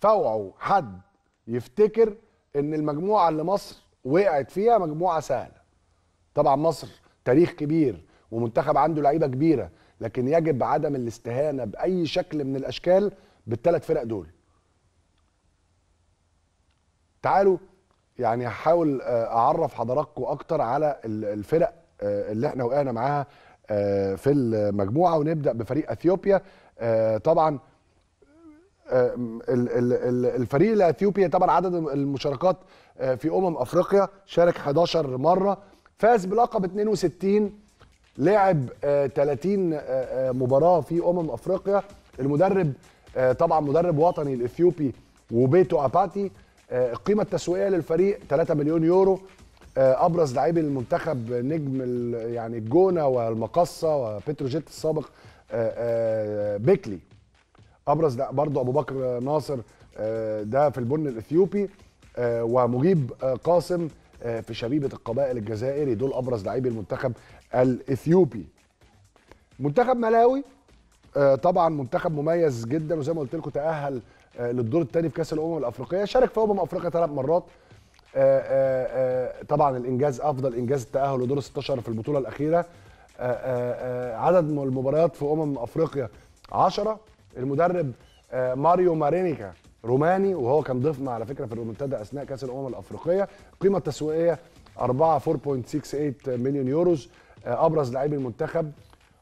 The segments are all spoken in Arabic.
فاوعوا حد يفتكر ان المجموعه اللي مصر وقعت فيها مجموعه سهله طبعا مصر تاريخ كبير ومنتخب عنده لعيبه كبيره لكن يجب عدم الاستهانه باي شكل من الاشكال بالثلاث فرق دول تعالوا يعني هحاول آه، اعرف حضراتكم اكتر على الفرق آه، اللي احنا وقعنا معاها آه، في المجموعه ونبدا بفريق اثيوبيا طبعا آه، الفريق الاثيوبي طبعا عدد المشاركات آه، في امم افريقيا شارك 11 مره فاز بلقب 62 لعب 30 آه، مباراه في امم افريقيا المدرب طبعا مدرب وطني الاثيوبي وبيتو اباتي القيمه التسويقيه للفريق 3 مليون يورو ابرز لاعبي المنتخب نجم يعني الجونه والمقصه وبتروجيت السابق بيكلي ابرز ده برضه ابو بكر ناصر آه، ده في البن الاثيوبي آه، ومجيب آه، قاسم في شبيبه القبائل الجزائري دول ابرز لاعبي المنتخب الاثيوبي منتخب ملاوي طبعا منتخب مميز جدا وزي ما قلت لكم تاهل للدور الثاني في كاس الامم الافريقيه شارك في امم افريقيا ثلاث مرات طبعا الانجاز افضل انجاز التاهل لدور 16 في البطوله الاخيره عدد المباريات في امم افريقيا 10 المدرب آه، ماريو مارينيكا روماني وهو كان ضيفنا على فكره في الرومنتادا اثناء كاس الامم الافريقيه القيمه التسويقيه 4 4.68 مليون يوروز آه، ابرز لاعبي المنتخب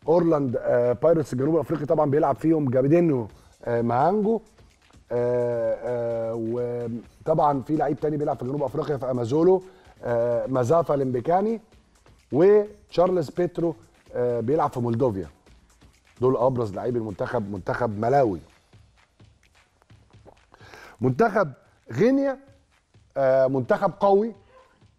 اورلاند آه، بايرتس الجنوب الافريقي طبعا بيلعب فيهم جابيدينو مهانجو وطبعا في لعيب تاني بيلعب في جنوب افريقيا في امازولو مزافا لمبيكاني وتشارلز بيترو بيلعب في مولدوفيا دول ابرز لاعبي المنتخب منتخب ملاوي منتخب غينيا آه، منتخب قوي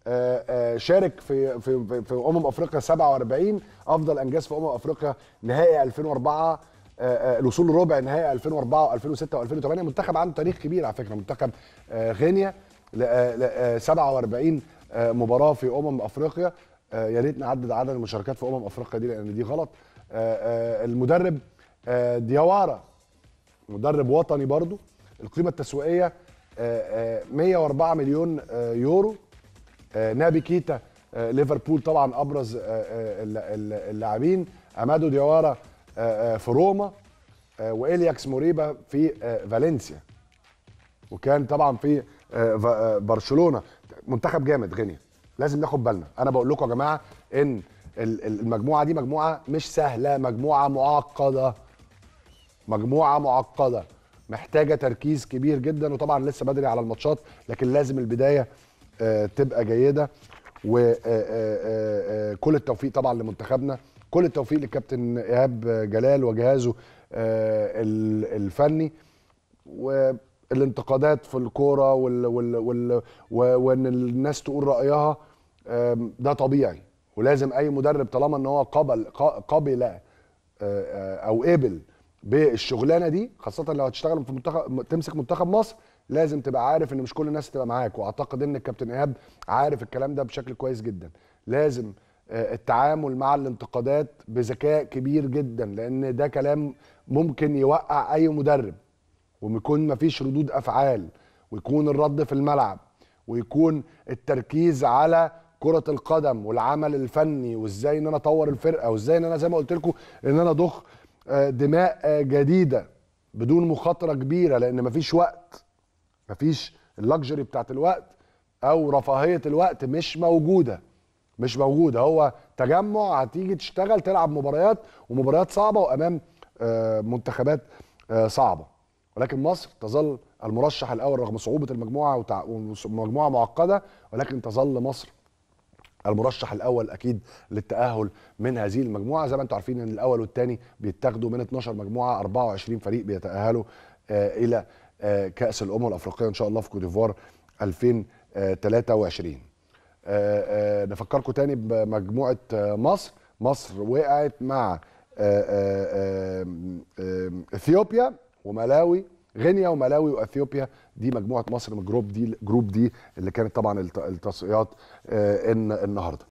آه، آه، شارك في في في امم افريقيا 47 افضل انجاز في امم افريقيا نهائي 2004 الوصول لربع نهائي 2004 و2006 و2008 منتخب عنده تاريخ كبير على فكره منتخب غينيا 47 مباراه في امم افريقيا يا ريت نعدد عدد المشاركات في امم افريقيا دي لان دي غلط آه، آه، المدرب آه، ديوارا مدرب وطني برضو القيمه التسويقيه 104 مليون يورو نابي كيتا ليفربول طبعا ابرز اللاعبين امادو ديوارا في روما والياكس موريبا في فالنسيا وكان طبعا في برشلونه منتخب جامد غينيا لازم ناخد بالنا انا بقول لكم يا جماعه ان المجموعه دي مجموعه مش سهله مجموعه معقده مجموعه معقده محتاجه تركيز كبير جدا وطبعا لسه بدري على الماتشات لكن لازم البدايه آه، تبقى جيده وكل آه، آه، التوفيق طبعا لمنتخبنا كل التوفيق للكابتن ايهاب جلال وجهازه الفني والانتقادات في الكوره وان الناس تقول رايها ده طبيعي ولازم اي مدرب طالما ان هو قبل قبل آه، آه، او قبل بالشغلانه دي خاصه لو هتشتغل في منتخب تمسك منتخب مصر لازم تبقى عارف ان مش كل الناس تبقى معاك واعتقد ان الكابتن ايهاب عارف الكلام ده بشكل كويس جدا لازم آه، التعامل مع الانتقادات بذكاء كبير جدا لان ده كلام ممكن يوقع اي مدرب ويكون مفيش ردود افعال ويكون الرد في الملعب ويكون التركيز على كره القدم والعمل الفني وازاي ان انا اطور الفرقه وازاي ان انا زي ما قلت لكم ان انا اضخ آه، دماء آه، جديده بدون مخاطره كبيره لان مفيش وقت مفيش اللكجري بتاعت الوقت او رفاهيه الوقت مش موجوده مش موجوده هو تجمع هتيجي تشتغل تلعب مباريات ومباريات صعبه وامام آه، منتخبات صعبه ولكن مصر تظل المرشح الاول رغم صعوبه المجموعه ومجموعه معقده ولكن تظل مصر المرشح الاول اكيد للتاهل من هذه المجموعه زي ما انتم عارفين ان الاول والثاني بيتاخدوا من 12 مجموعه 24 فريق بيتاهلوا آه، الى آه، كاس الامم الافريقيه ان شاء الله في كوت ديفوار 2023 آه، نفكركم تاني بمجموعه مصر مصر وقعت مع اثيوبيا وملاوي غينيا وملاوي واثيوبيا دي مجموعه مصر من جروب دي جروب دي اللي كانت طبعا التصفيات آه، النهارده